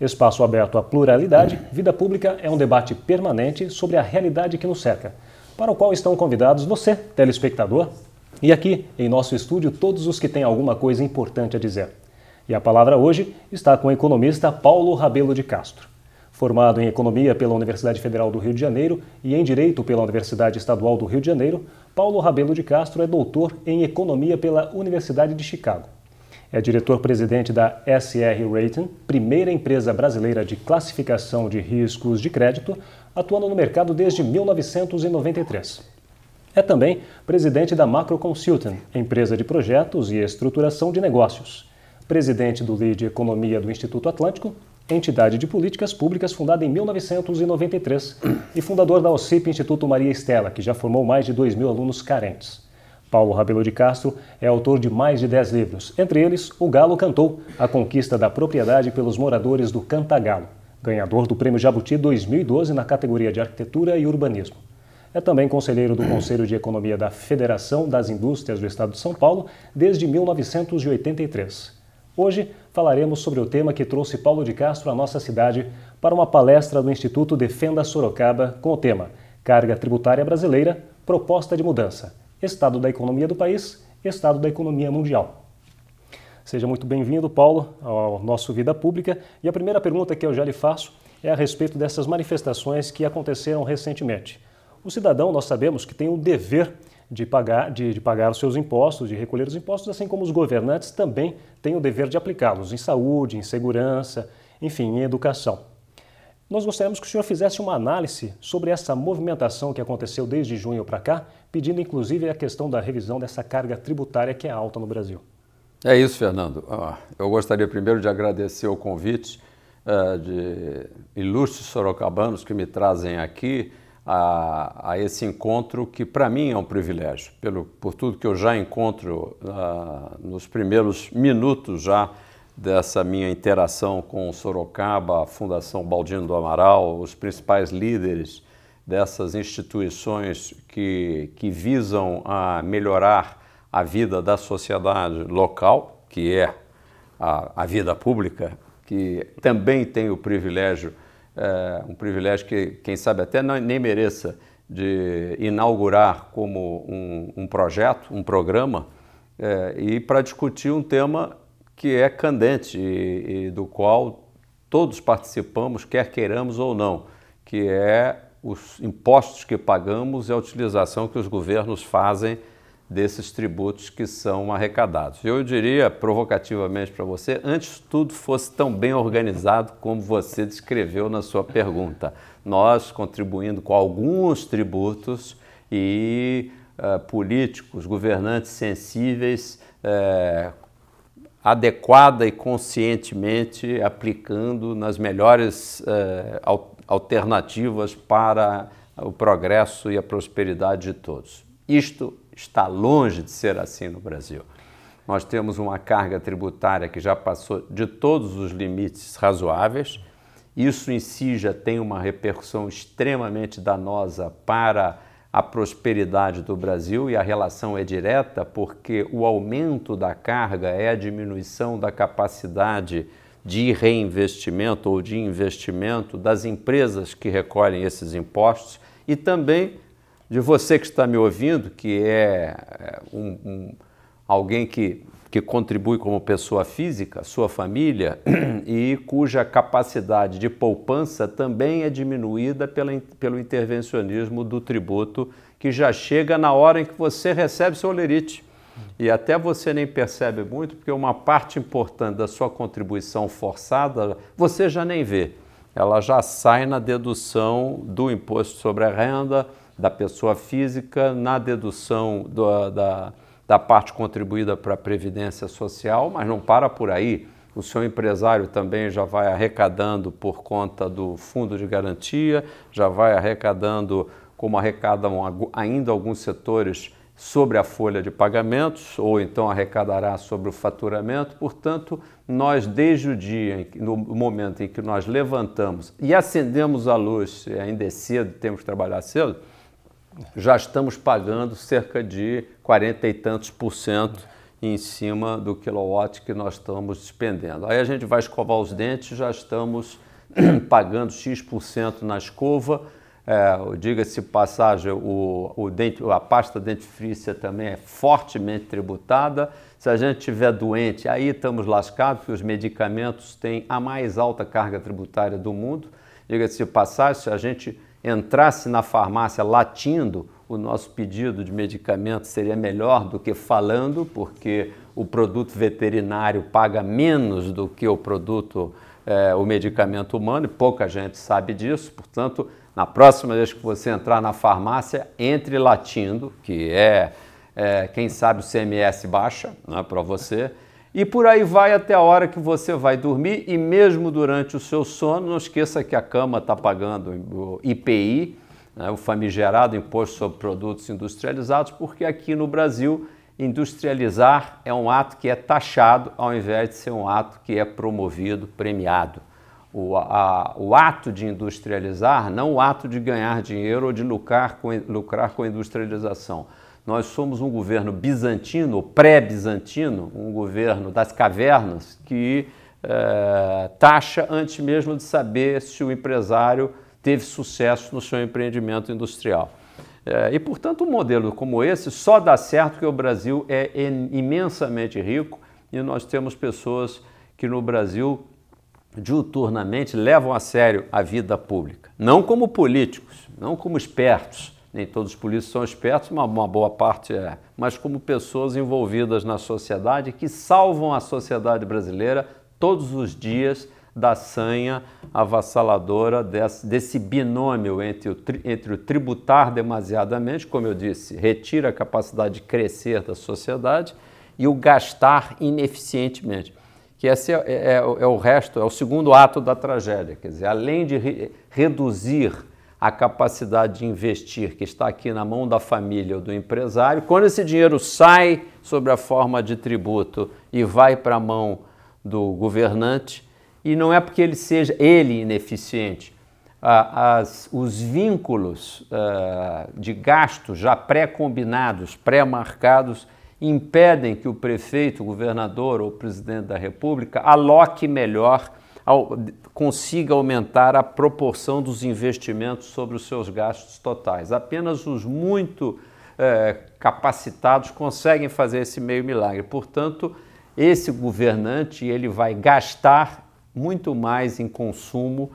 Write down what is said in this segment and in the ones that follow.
Espaço aberto à pluralidade, vida pública é um debate permanente sobre a realidade que nos cerca, para o qual estão convidados você, telespectador, e aqui em nosso estúdio todos os que têm alguma coisa importante a dizer. E a palavra hoje está com o economista Paulo Rabelo de Castro. Formado em Economia pela Universidade Federal do Rio de Janeiro e em Direito pela Universidade Estadual do Rio de Janeiro, Paulo Rabelo de Castro é doutor em Economia pela Universidade de Chicago é diretor-presidente da SR Rating, primeira empresa brasileira de classificação de riscos de crédito, atuando no mercado desde 1993. É também presidente da Macro Consulting, empresa de projetos e estruturação de negócios. Presidente do Lead Economia do Instituto Atlântico, entidade de políticas públicas fundada em 1993 e fundador da OCIP Instituto Maria Estela, que já formou mais de 2 mil alunos carentes. Paulo Rabelo de Castro é autor de mais de 10 livros, entre eles O Galo Cantou, a conquista da propriedade pelos moradores do Cantagalo, ganhador do Prêmio Jabuti 2012 na categoria de Arquitetura e Urbanismo. É também conselheiro do Conselho de Economia da Federação das Indústrias do Estado de São Paulo desde 1983. Hoje falaremos sobre o tema que trouxe Paulo de Castro à nossa cidade para uma palestra do Instituto Defenda Sorocaba com o tema Carga Tributária Brasileira Proposta de Mudança estado da economia do país, estado da economia mundial. Seja muito bem-vindo, Paulo, ao nosso Vida Pública. E a primeira pergunta que eu já lhe faço é a respeito dessas manifestações que aconteceram recentemente. O cidadão, nós sabemos que tem o dever de pagar, de, de pagar os seus impostos, de recolher os impostos, assim como os governantes também têm o dever de aplicá-los em saúde, em segurança, enfim, em educação. Nós gostaríamos que o senhor fizesse uma análise sobre essa movimentação que aconteceu desde junho para cá, pedindo inclusive a questão da revisão dessa carga tributária que é alta no Brasil. É isso, Fernando. eu gostaria primeiro de agradecer o convite eh, de ilustres sorocabanos que me trazem aqui a, a esse encontro que para mim é um privilégio, pelo, por tudo que eu já encontro uh, nos primeiros minutos já dessa minha interação com Sorocaba, a Fundação Baldino do Amaral, os principais líderes dessas instituições que, que visam a melhorar a vida da sociedade local, que é a, a vida pública, que também tem o privilégio, é, um privilégio que quem sabe até não, nem mereça, de inaugurar como um, um projeto, um programa, é, e para discutir um tema que é candente e, e do qual todos participamos, quer queiramos ou não, que é os impostos que pagamos e a utilização que os governos fazem desses tributos que são arrecadados. Eu diria provocativamente para você, antes tudo fosse tão bem organizado como você descreveu na sua pergunta. Nós contribuindo com alguns tributos e uh, políticos, governantes sensíveis, uh, adequada e conscientemente aplicando nas melhores eh, alternativas para o progresso e a prosperidade de todos. Isto está longe de ser assim no Brasil. Nós temos uma carga tributária que já passou de todos os limites razoáveis. Isso em si já tem uma repercussão extremamente danosa para a prosperidade do Brasil e a relação é direta porque o aumento da carga é a diminuição da capacidade de reinvestimento ou de investimento das empresas que recolhem esses impostos e também de você que está me ouvindo, que é, é um, um alguém que que contribui como pessoa física, sua família, e cuja capacidade de poupança também é diminuída pela, pelo intervencionismo do tributo, que já chega na hora em que você recebe seu olerite. E até você nem percebe muito, porque uma parte importante da sua contribuição forçada você já nem vê. Ela já sai na dedução do imposto sobre a renda da pessoa física, na dedução do, da da parte contribuída para a Previdência Social, mas não para por aí. O seu empresário também já vai arrecadando por conta do fundo de garantia, já vai arrecadando, como arrecadam ainda alguns setores, sobre a folha de pagamentos, ou então arrecadará sobre o faturamento. Portanto, nós, desde o dia, no momento em que nós levantamos e acendemos a luz, ainda é cedo, temos que trabalhar cedo já estamos pagando cerca de 40 e tantos por cento em cima do quilowatt que nós estamos despendendo. Aí a gente vai escovar os dentes, já estamos pagando X% por cento na escova. É, Diga-se passagem, o, o dente, a pasta dentifrícia também é fortemente tributada. Se a gente estiver doente, aí estamos lascados, porque os medicamentos têm a mais alta carga tributária do mundo. Diga-se passagem, se a gente entrasse na farmácia latindo, o nosso pedido de medicamento seria melhor do que falando, porque o produto veterinário paga menos do que o produto, eh, o medicamento humano, e pouca gente sabe disso. Portanto, na próxima vez que você entrar na farmácia, entre latindo, que é, é quem sabe o CMS baixa né, para você. E por aí vai até a hora que você vai dormir e mesmo durante o seu sono, não esqueça que a cama está pagando o IPI, né, o famigerado Imposto sobre Produtos Industrializados, porque aqui no Brasil industrializar é um ato que é taxado ao invés de ser um ato que é promovido, premiado. O, a, o ato de industrializar, não o ato de ganhar dinheiro ou de lucrar com, lucrar com a industrialização nós somos um governo bizantino, pré-bizantino, um governo das cavernas que é, taxa antes mesmo de saber se o empresário teve sucesso no seu empreendimento industrial. É, e, portanto, um modelo como esse só dá certo que o Brasil é imensamente rico e nós temos pessoas que no Brasil diuturnamente levam a sério a vida pública. Não como políticos, não como espertos, nem todos os polícias são espertos, uma, uma boa parte é, mas como pessoas envolvidas na sociedade que salvam a sociedade brasileira todos os dias da sanha avassaladora desse, desse binômio entre o, entre o tributar demasiadamente, como eu disse, retira a capacidade de crescer da sociedade, e o gastar ineficientemente. Que esse é, é, é, o resto, é o segundo ato da tragédia. Quer dizer, além de re reduzir a capacidade de investir que está aqui na mão da família ou do empresário, quando esse dinheiro sai sobre a forma de tributo e vai para a mão do governante, e não é porque ele seja ele ineficiente, as, os vínculos eh, de gastos já pré-combinados, pré-marcados, impedem que o prefeito, o governador ou o presidente da República aloque melhor, ao, consiga aumentar a proporção dos investimentos sobre os seus gastos totais. Apenas os muito é, capacitados conseguem fazer esse meio milagre. Portanto, esse governante ele vai gastar muito mais em consumo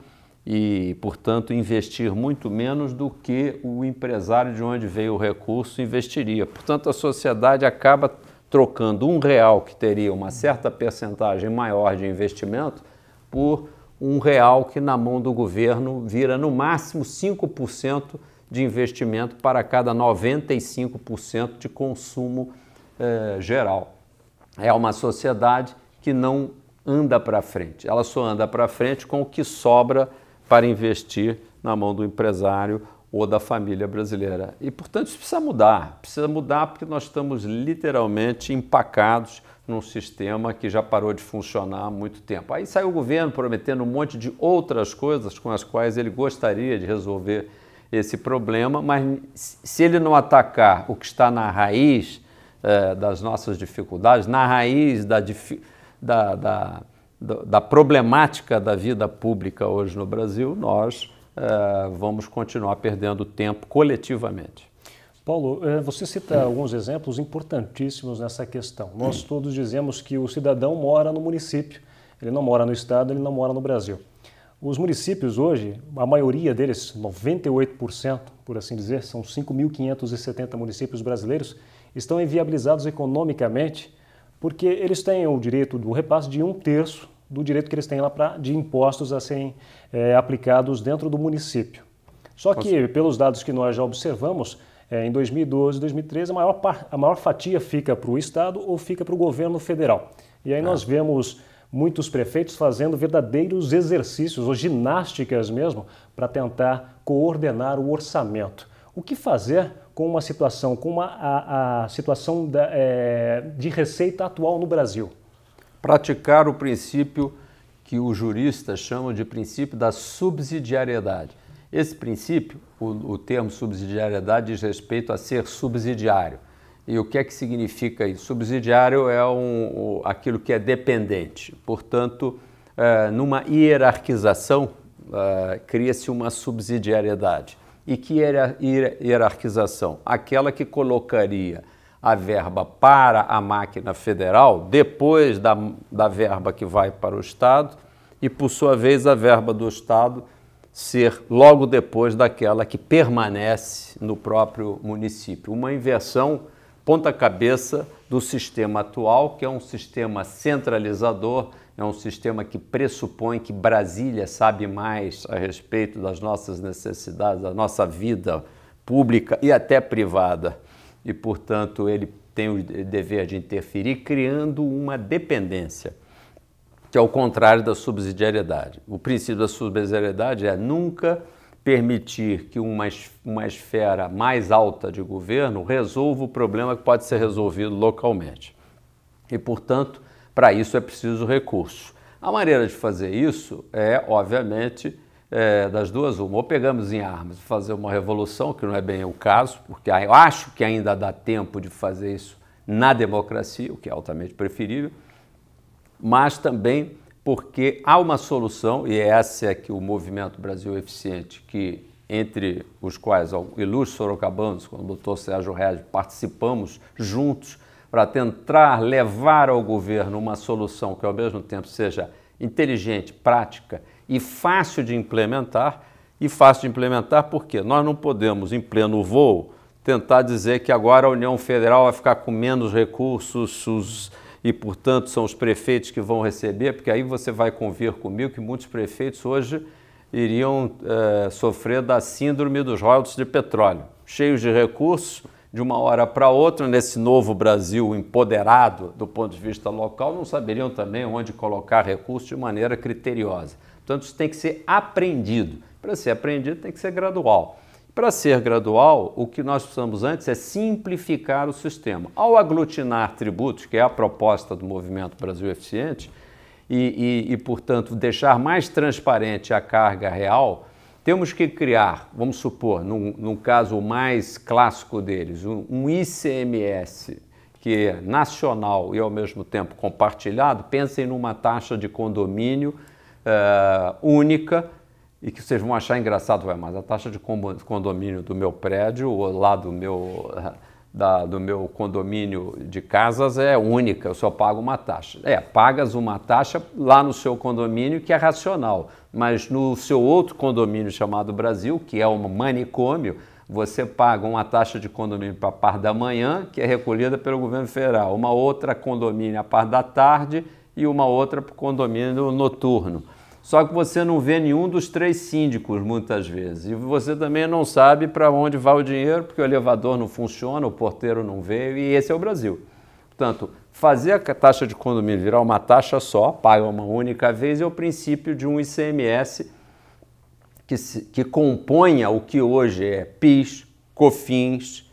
e, portanto, investir muito menos do que o empresário de onde veio o recurso investiria. Portanto, a sociedade acaba trocando um real que teria uma certa percentagem maior de investimento por um real que na mão do governo vira no máximo 5% de investimento para cada 95% de consumo eh, geral. É uma sociedade que não anda para frente, ela só anda para frente com o que sobra para investir na mão do empresário ou da família brasileira. E, portanto, isso precisa mudar. Precisa mudar porque nós estamos literalmente empacados num sistema que já parou de funcionar há muito tempo. Aí saiu o governo prometendo um monte de outras coisas com as quais ele gostaria de resolver esse problema, mas se ele não atacar o que está na raiz é, das nossas dificuldades, na raiz da, da, da, da, problemática da vida pública hoje no Brasil, nós é, vamos continuar perdendo tempo coletivamente. Paulo, eh, você cita alguns exemplos importantíssimos nessa questão. Nós todos dizemos que o cidadão mora no município, ele não mora no estado, ele não mora no Brasil. Os municípios hoje, a maioria deles, 98%, por assim dizer, são 5.570 municípios brasileiros, estão inviabilizados economicamente porque eles têm o direito do repasse de um terço do direito que eles têm lá pra, de impostos a serem é, aplicados dentro do município. Só que, pelos dados que nós já observamos, é, em 2012, 2013, a maior, a maior fatia fica para o Estado ou fica para o governo federal. E aí ah. nós vemos muitos prefeitos fazendo verdadeiros exercícios ou ginásticas mesmo para tentar coordenar o orçamento. O que fazer com uma situação, com uma, a, a situação da, é, de receita atual no Brasil? Praticar o princípio que os juristas chamam de princípio da subsidiariedade. Esse princípio, o, o termo subsidiariedade diz respeito a ser subsidiário. E o que é que significa isso? Subsidiário é um, aquilo que é dependente. Portanto, é, numa hierarquização, é, cria-se uma subsidiariedade. E que hierarquização? Aquela que colocaria a verba para a máquina federal depois da, da verba que vai para o Estado e, por sua vez, a verba do Estado ser logo depois daquela que permanece no próprio município. Uma inversão ponta-cabeça do sistema atual, que é um sistema centralizador, é um sistema que pressupõe que Brasília sabe mais a respeito das nossas necessidades, da nossa vida pública e até privada. E, portanto, ele tem o dever de interferir, criando uma dependência que é o contrário da subsidiariedade. O princípio da subsidiariedade é nunca permitir que uma, uma esfera mais alta de governo resolva o problema que pode ser resolvido localmente. E, portanto, para isso é preciso recurso. A maneira de fazer isso é, obviamente, é, das duas, uma, ou pegamos em armas e fazer uma revolução, que não é bem o caso, porque eu acho que ainda dá tempo de fazer isso na democracia, o que é altamente preferível, mas também porque há uma solução, e é essa é que o Movimento Brasil Eficiente, que entre os quais o Ilustre Sorocabanos, com o doutor Sérgio Regis, participamos juntos para tentar levar ao governo uma solução que ao mesmo tempo seja inteligente, prática e fácil de implementar. E fácil de implementar porque nós não podemos, em pleno voo, tentar dizer que agora a União Federal vai ficar com menos recursos, os e, portanto, são os prefeitos que vão receber, porque aí você vai convir comigo que muitos prefeitos hoje iriam é, sofrer da síndrome dos royalties de petróleo, cheios de recursos, de uma hora para outra, nesse novo Brasil empoderado do ponto de vista local, não saberiam também onde colocar recursos de maneira criteriosa. Portanto, isso tem que ser aprendido. Para ser aprendido, tem que ser gradual. Para ser gradual, o que nós precisamos antes é simplificar o sistema. Ao aglutinar tributos, que é a proposta do Movimento Brasil Eficiente, e, e, e portanto deixar mais transparente a carga real, temos que criar, vamos supor, num, num caso mais clássico deles, um, um ICMS que é nacional e ao mesmo tempo compartilhado, pensem numa taxa de condomínio uh, única e que vocês vão achar engraçado, vai, mas a taxa de condomínio do meu prédio ou lá do meu, da, do meu condomínio de casas é única, eu só pago uma taxa. É, pagas uma taxa lá no seu condomínio que é racional, mas no seu outro condomínio chamado Brasil, que é um manicômio, você paga uma taxa de condomínio para a par da manhã, que é recolhida pelo governo federal, uma outra condomínio a par da tarde e uma outra para o condomínio noturno. Só que você não vê nenhum dos três síndicos muitas vezes. E você também não sabe para onde vai o dinheiro, porque o elevador não funciona, o porteiro não veio, e esse é o Brasil. Portanto, fazer a taxa de condomínio virar uma taxa só, paga uma única vez, é o princípio de um ICMS que, se, que componha o que hoje é PIS, COFINS,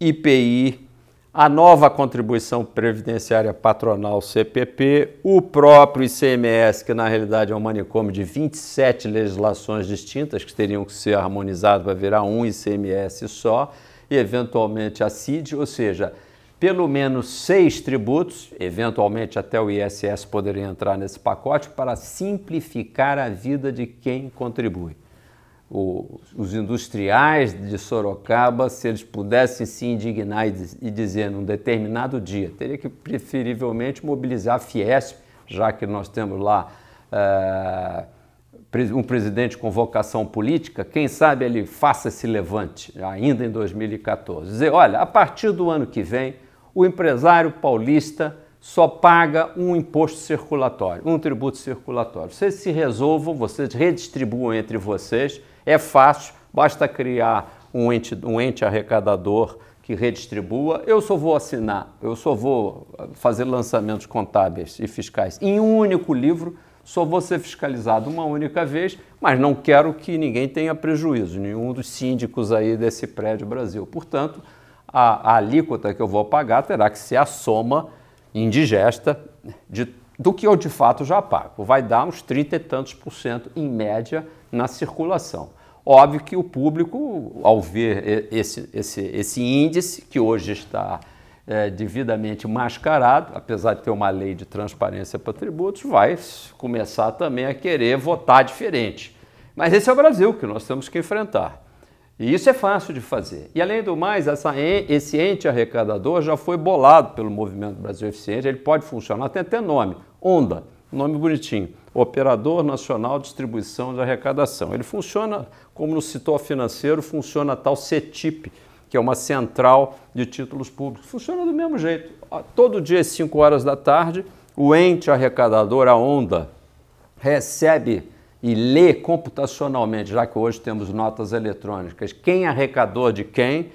IPI, a nova contribuição previdenciária patronal CPP, o próprio ICMS, que na realidade é um manicômio de 27 legislações distintas que teriam que ser harmonizadas para virar um ICMS só, e eventualmente a CID, ou seja, pelo menos seis tributos, eventualmente até o ISS poderia entrar nesse pacote, para simplificar a vida de quem contribui o, os industriais de Sorocaba, se eles pudessem se indignar e, e dizer num determinado dia, teria que preferivelmente mobilizar a Fiesp, já que nós temos lá uh, um presidente com vocação política, quem sabe ele faça esse levante, ainda em 2014. Dizer, olha, a partir do ano que vem, o empresário paulista só paga um imposto circulatório, um tributo circulatório. Vocês se resolvam, vocês redistribuam entre vocês, é fácil, basta criar um ente, um ente arrecadador que redistribua. Eu só vou assinar, eu só vou fazer lançamentos contábeis e fiscais em um único livro só vou ser fiscalizado uma única vez, mas não quero que ninguém tenha prejuízo, nenhum dos síndicos aí desse prédio Brasil. Portanto, a, a alíquota que eu vou pagar terá que ser a soma indigesta de, do que eu de fato já pago. Vai dar uns 30 e tantos por cento em média na circulação. Óbvio que o público, ao ver esse, esse, esse índice, que hoje está é, devidamente mascarado, apesar de ter uma lei de transparência para tributos, vai começar também a querer votar diferente. Mas esse é o Brasil que nós temos que enfrentar. E isso é fácil de fazer. E além do mais, essa, esse ente arrecadador já foi bolado pelo Movimento Brasil Eficiente, ele pode funcionar, tem até nome, ONDA, nome bonitinho. Operador Nacional de Distribuição de Arrecadação. Ele funciona como no setor financeiro funciona a tal CETIP, que é uma central de títulos públicos. Funciona do mesmo jeito. Todo dia às 5 horas da tarde, o ente arrecadador, a ONDA, recebe e lê computacionalmente, já que hoje temos notas eletrônicas, quem é arrecadou de quem,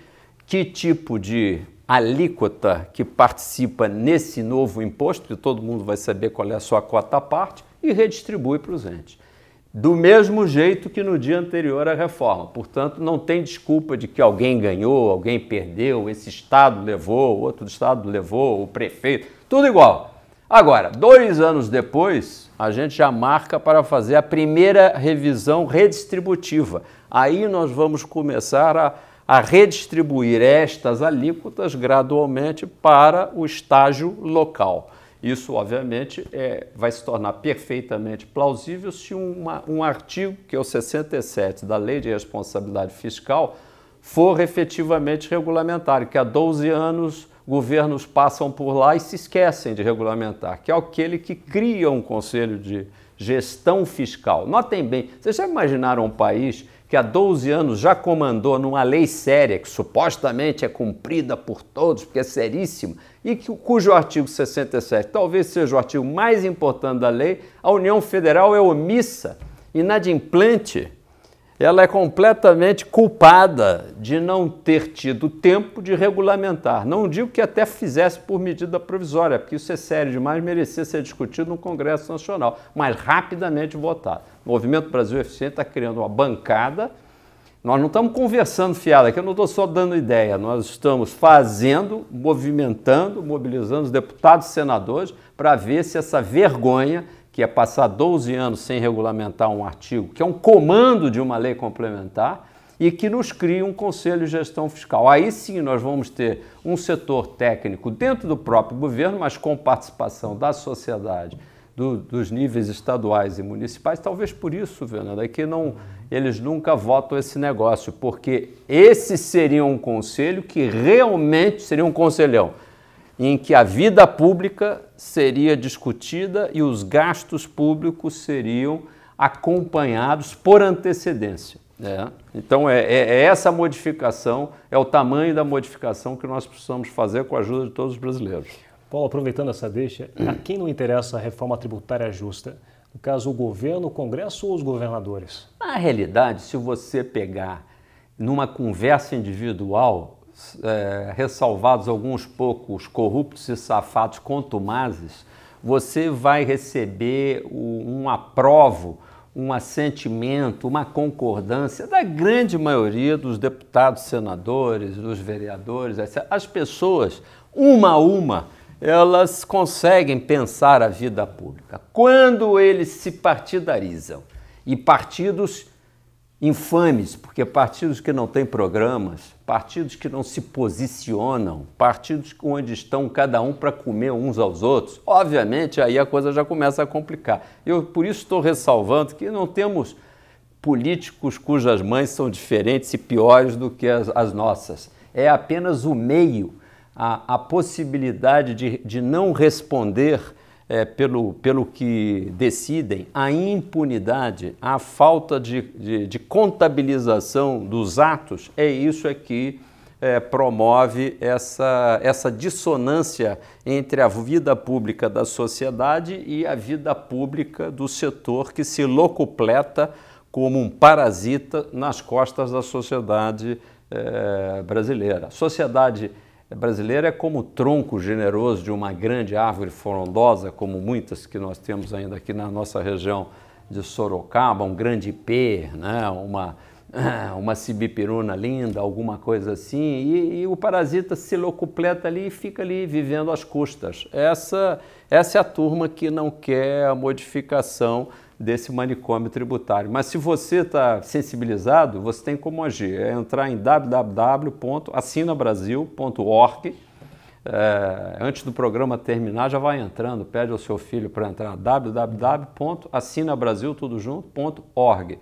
que tipo de alíquota que participa nesse novo imposto, que todo mundo vai saber qual é a sua cota à parte, e redistribui para os entes. Do mesmo jeito que no dia anterior à reforma. Portanto, não tem desculpa de que alguém ganhou, alguém perdeu, esse Estado levou, outro Estado levou, o prefeito, tudo igual. Agora, dois anos depois, a gente já marca para fazer a primeira revisão redistributiva. Aí nós vamos começar a, a redistribuir estas alíquotas gradualmente para o estágio local. Isso, obviamente, é, vai se tornar perfeitamente plausível se uma, um artigo, que é o 67 da Lei de Responsabilidade Fiscal, for efetivamente regulamentado, que há 12 anos governos passam por lá e se esquecem de regulamentar, que é aquele que cria um conselho de gestão fiscal. Notem bem, vocês já imaginaram um país que há 12 anos já comandou numa lei séria, que supostamente é cumprida por todos, porque é seríssima, e que, cujo artigo 67 talvez seja o artigo mais importante da lei, a União Federal é omissa, inadimplente ela é completamente culpada de não ter tido tempo de regulamentar. Não digo que até fizesse por medida provisória, porque isso é sério demais, merecia ser discutido no Congresso Nacional, mas rapidamente votado. O Movimento Brasil Eficiente está criando uma bancada. Nós não estamos conversando fiada, aqui eu não estou só dando ideia, nós estamos fazendo, movimentando, mobilizando os deputados e senadores para ver se essa vergonha que é passar 12 anos sem regulamentar um artigo, que é um comando de uma lei complementar, e que nos cria um conselho de gestão fiscal. Aí sim nós vamos ter um setor técnico dentro do próprio governo, mas com participação da sociedade, do, dos níveis estaduais e municipais. Talvez por isso, Fernanda, é que não, eles nunca votam esse negócio, porque esse seria um conselho que realmente seria um conselhão em que a vida pública seria discutida e os gastos públicos seriam acompanhados por antecedência. Né? Então, é. Então, é, é, essa modificação, é o tamanho da modificação que nós precisamos fazer com a ajuda de todos os brasileiros. Paulo, aproveitando essa deixa, a quem não interessa a reforma tributária justa? No caso, o governo, o Congresso ou os governadores? Na realidade, se você pegar numa conversa individual, é, ressalvados alguns poucos corruptos e safados contumazes, você vai receber um aprovo, um assentimento, uma concordância da grande maioria dos deputados, senadores, dos vereadores, As pessoas, uma a uma, elas conseguem pensar a vida pública. Quando eles se partidarizam e partidos infames, porque partidos que não têm programas, partidos que não se posicionam, partidos onde estão cada um para comer uns aos outros, obviamente aí a coisa já começa a complicar. Eu por isso estou ressalvando que não temos políticos cujas mães são diferentes e piores do que as, as nossas. É apenas o meio, a, a possibilidade de, de não responder é, pelo, pelo que decidem, a impunidade, a falta de, de, de contabilização dos atos, é isso é que é, promove essa, essa dissonância entre a vida pública da sociedade e a vida pública do setor que se locupleta como um parasita nas costas da sociedade é, brasileira. Sociedade brasileira é, brasileira é como o tronco generoso de uma grande árvore frondosa, como muitas que nós temos ainda aqui na nossa região de Sorocaba, um grande ipê, né? uma, uma cibipiruna linda, alguma coisa assim, e, e, o parasita se locupleta ali e fica ali vivendo às custas. Essa, essa é a turma que não quer a modificação desse manicômio tributário. Mas se você está sensibilizado, você tem como agir. É entrar em www.assinabrasil.org. É, eh, antes do programa terminar, já vai entrando, pede ao seu filho para entrar www.assinabrasiltudojunto.org.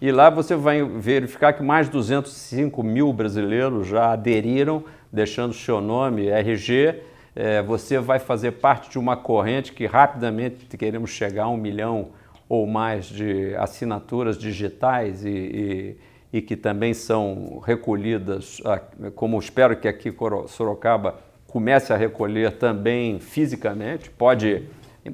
E lá você vai verificar que mais de 205 mil brasileiros já aderiram, deixando seu nome, RG, eh, você vai fazer parte de uma corrente que rapidamente queremos chegar a um milhão ou mais de assinaturas digitais e, e, e que também são recolhidas, como espero que aqui Sorocaba comece a recolher também fisicamente, pode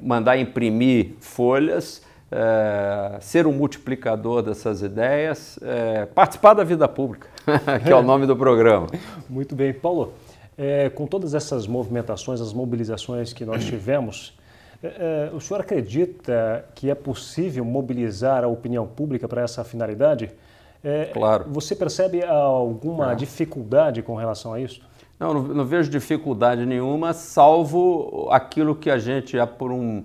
mandar imprimir folhas, é, ser um multiplicador dessas ideias, é, participar da vida pública, que é o é. nome do programa. Muito bem. Paulo, é, com todas essas movimentações, as mobilizações que nós tivemos, é, é, o senhor acredita que é possível mobilizar a opinião pública para essa finalidade? É, claro. Você percebe alguma dificuldade com relação a isso? Não, não vejo dificuldade nenhuma, salvo aquilo que a gente já por um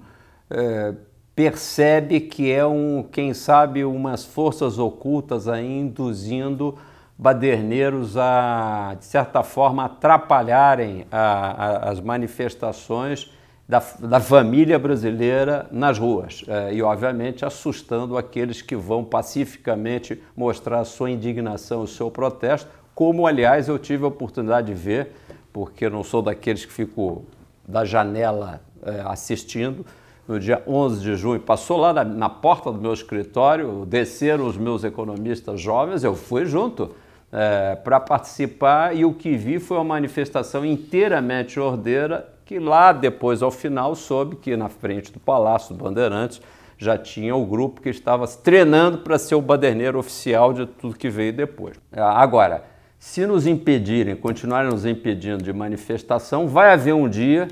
é, percebe que é um, quem sabe, umas forças ocultas aí induzindo baderneiros a, de certa forma, atrapalharem a, a, as manifestações da, da família brasileira nas ruas é, e, obviamente, assustando aqueles que vão pacificamente mostrar sua indignação, o seu protesto, como, aliás, eu tive a oportunidade de ver, porque não sou daqueles que fico da janela é, assistindo, no dia 11 de junho, passou lá na, na, porta do meu escritório, desceram os meus economistas jovens, eu fui junto é, eh, para participar e o que vi foi uma manifestação inteiramente ordeira, que lá depois, ao final, soube que na frente do Palácio do Bandeirantes já tinha o grupo que estava se treinando para ser o baderneiro oficial de tudo que veio depois. É, agora, se nos impedirem, continuarem nos impedindo de manifestação, vai haver um dia,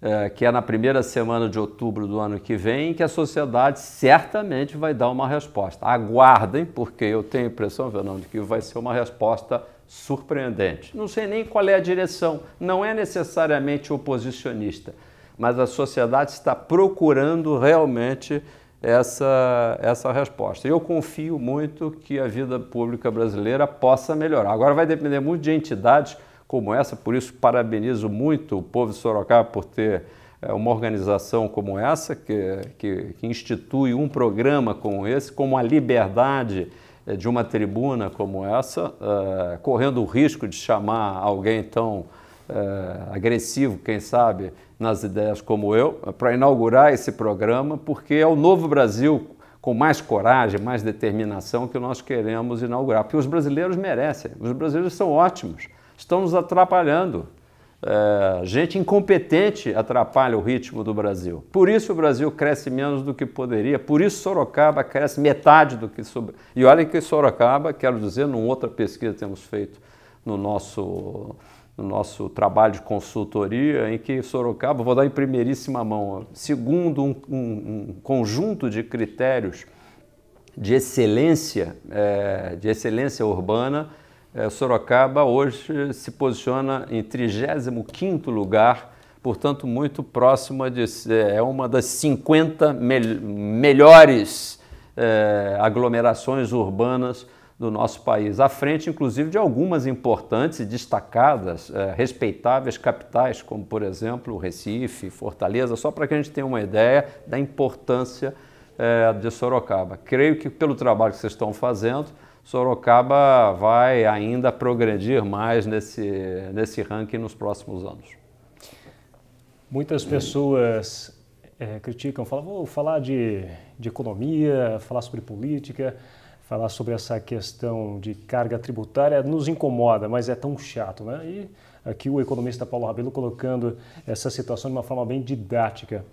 é, que é na primeira semana de outubro do ano que vem, que a sociedade certamente vai dar uma resposta. Aguardem, porque eu tenho a impressão, Fernando, que vai ser uma resposta surpreendente. Não sei nem qual é a direção, não é necessariamente oposicionista, mas a sociedade está procurando realmente essa, essa resposta. Eu confio muito que a vida pública brasileira possa melhorar. Agora vai depender muito de entidades como essa, por isso parabenizo muito o povo de Sorocaba por ter é, uma organização como essa, que, que, que institui um programa como esse, como a liberdade eh, de uma tribuna como essa, eh, correndo o risco de chamar alguém tão eh, agressivo, quem sabe, nas ideias como eu, para inaugurar esse programa, porque é o novo Brasil com mais coragem, mais determinação que nós queremos inaugurar, porque os brasileiros merecem, os brasileiros são ótimos, estão nos atrapalhando. É, gente incompetente atrapalha o ritmo do Brasil. Por isso o Brasil cresce menos do que poderia, por isso Sorocaba cresce metade do que... Sobre... E olha que Sorocaba, quero dizer, numa outra pesquisa que temos feito no nosso, no nosso trabalho de consultoria, em que Sorocaba, vou dar em primeiríssima mão, segundo um, um, um conjunto de critérios de excelência, é, de excelência urbana, é, Sorocaba hoje se posiciona em 35º lugar, portanto muito próxima de é, é uma das 50 me melhores é, aglomerações urbanas do nosso país, à frente inclusive de algumas importantes e destacadas, é, respeitáveis capitais, como por exemplo Recife, Fortaleza, só para que a gente tenha uma ideia da importância é, de Sorocaba. Creio que pelo trabalho que vocês estão fazendo, Sorocaba vai ainda progredir mais nesse, nesse ranking nos próximos anos. Muitas pessoas é, criticam, falam, vou falar de, de economia, falar sobre política, falar sobre essa questão de carga tributária, nos incomoda, mas é tão chato, né? E aqui o economista Paulo Rabelo colocando essa situação de uma forma bem didática.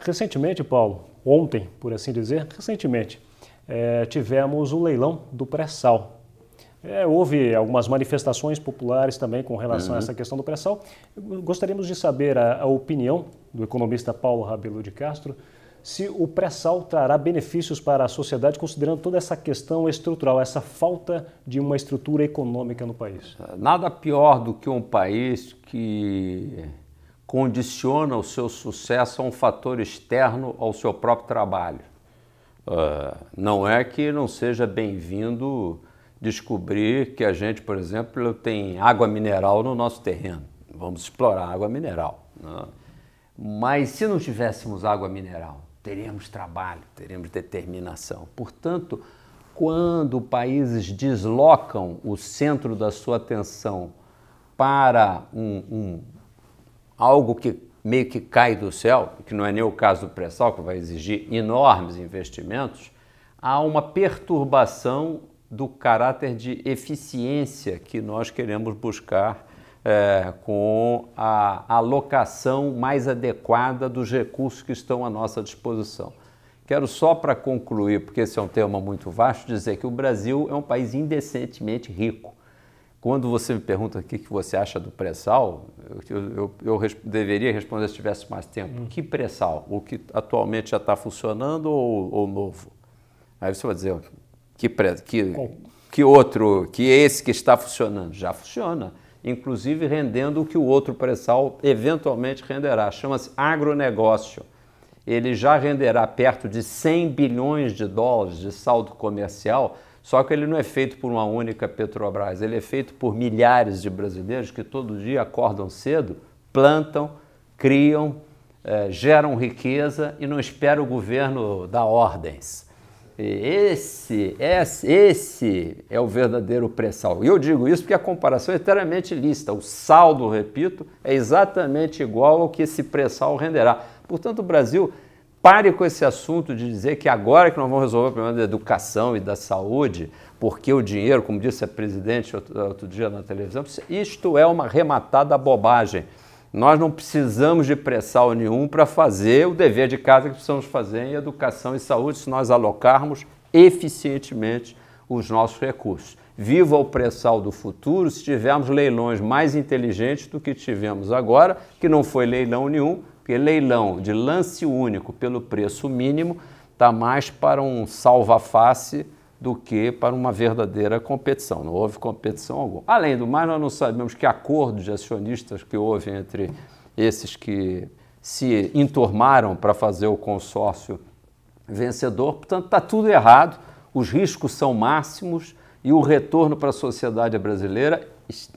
Recentemente, Paulo, ontem, por assim dizer, recentemente, é, tivemos o leilão do pré-sal. É, houve algumas manifestações populares também com relação uhum. a essa questão do pré-sal. Gostaríamos de saber a, a, opinião do economista Paulo Rabelo de Castro se o pré-sal trará benefícios para a sociedade, considerando toda essa questão estrutural, essa falta de uma estrutura econômica no país. Nada pior do que um país que condiciona o seu sucesso a um fator externo ao seu próprio trabalho. Uh, não é que não seja bem-vindo descobrir que a gente, por exemplo, tem água mineral no nosso terreno. Vamos explorar água mineral. Né? Mas se não tivéssemos água mineral, teríamos trabalho, teríamos determinação. Portanto, quando países deslocam o centro da sua atenção para um, um algo que meio que cai do céu, que não é nem o caso do pré-sal, que vai exigir enormes investimentos, há uma perturbação do caráter de eficiência que nós queremos buscar é, com a alocação mais adequada dos recursos que estão à nossa disposição. Quero só para concluir, porque esse é um tema muito vasto, dizer que o Brasil é um país indecentemente rico. Quando você me pergunta o que, que você acha do pré-sal, eu, eu, eu res deveria responder se tivesse mais tempo. Hum. Que pré-sal? O que atualmente já está funcionando ou, ou, novo? Aí você vai dizer, que, pré, que, que outro, que esse que está funcionando? Já funciona, inclusive rendendo o que o outro pré-sal eventualmente renderá. Chama-se agronegócio. Ele já renderá perto de 100 bilhões de dólares de saldo comercial só que ele não é feito por uma única Petrobras, ele é feito por milhares de brasileiros que todo dia acordam cedo, plantam, criam, eh, geram riqueza e não esperam o governo dar ordens. E esse, esse, esse é o verdadeiro pré-sal. E eu digo isso porque a comparação é inteiramente lícita. O saldo, repito, é exatamente igual ao que esse pré-sal renderá. Portanto, o Brasil pare com esse assunto de dizer que agora que nós vamos resolver o problema da educação e da saúde, porque o dinheiro, como disse a presidente outro dia na televisão, isto é uma rematada bobagem. Nós não precisamos de pressão nenhum para fazer o dever de casa que precisamos fazer em educação e saúde se nós alocarmos eficientemente os nossos recursos. Viva o pré-sal do futuro se tivermos leilões mais inteligentes do que tivemos agora, que não foi leilão nenhum, porque leilão de lance único pelo preço mínimo está mais para um salva-face do que para uma verdadeira competição. Não houve competição alguma. Além do mais, nós não sabemos que acordos de acionistas que houve entre esses que se entormaram para fazer o consórcio vencedor. Portanto, está tudo errado, os riscos são máximos e o retorno para a sociedade brasileira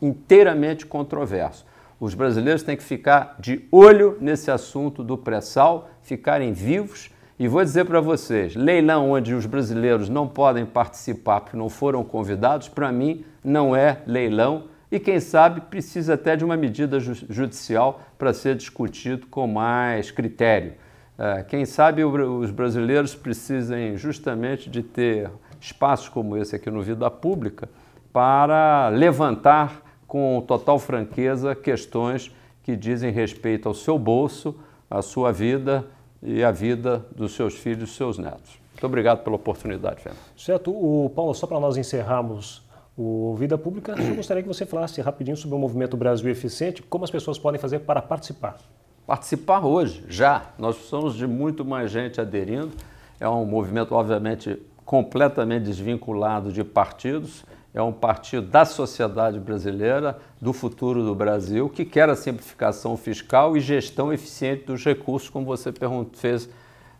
inteiramente controverso. Os brasileiros têm que ficar de olho nesse assunto do pré-sal, ficarem vivos. E vou dizer para vocês: leilão onde os brasileiros não podem participar porque não foram convidados, para mim não é leilão. E quem sabe precisa até de uma medida judicial para ser discutido com mais critério. É, quem sabe os brasileiros precisem justamente de ter espaços como esse aqui no Vida Pública para levantar com total franqueza questões que dizem respeito ao seu bolso, à sua vida e à vida dos seus filhos e seus netos. Muito obrigado pela oportunidade, Fernando. Certo. O Paulo, só para nós encerrarmos o Vida Pública, eu gostaria que você falasse rapidinho sobre o Movimento Brasil Eficiente, como as pessoas podem fazer para participar. Participar hoje, já. Nós precisamos de muito mais gente aderindo. É um movimento, obviamente, completamente desvinculado de partidos é um partido da sociedade brasileira, do futuro do Brasil, que quer a simplificação fiscal e gestão eficiente dos recursos, como você fez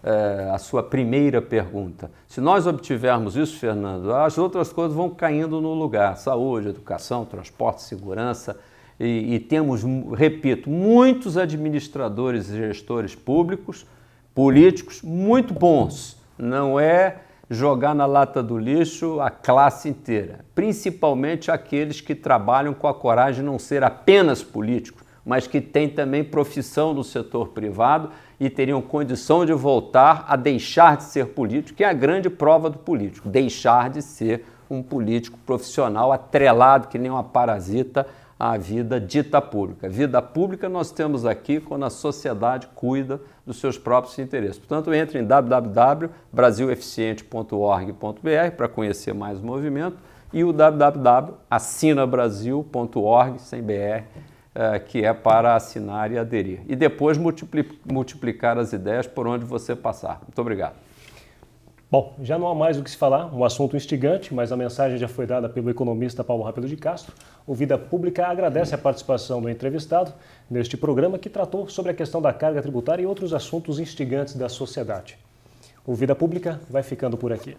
é, a sua primeira pergunta. Se nós obtivermos isso, Fernando, as outras coisas vão caindo no lugar: saúde, educação, transporte, segurança. E, e temos, repito, muitos administradores e gestores públicos, políticos, muito bons. Não é jogar na lata do lixo a classe inteira, principalmente aqueles que trabalham com a coragem de não ser apenas políticos, mas que têm também profissão no setor privado e teriam condição de voltar a deixar de ser político, que é a grande prova do político, deixar de ser um político profissional atrelado que nem uma parasita à vida dita pública. Vida pública nós temos aqui quando a sociedade cuida dos seus próprios interesses. Portanto, entre em www.brasileficiente.org.br para conhecer mais o movimento e o www.assinabrasil.org.br eh, que é para assinar e aderir. E depois multiplicar as ideias por onde você passar. Muito obrigado. Bom, já não há mais o que se falar, um assunto instigante, mas a mensagem já foi dada pelo economista Paulo Rabelo de Castro. O Vida Pública agradece a participação do entrevistado neste programa que tratou sobre a questão da carga tributária e outros assuntos instigantes da sociedade. O Vida Pública vai ficando por aqui.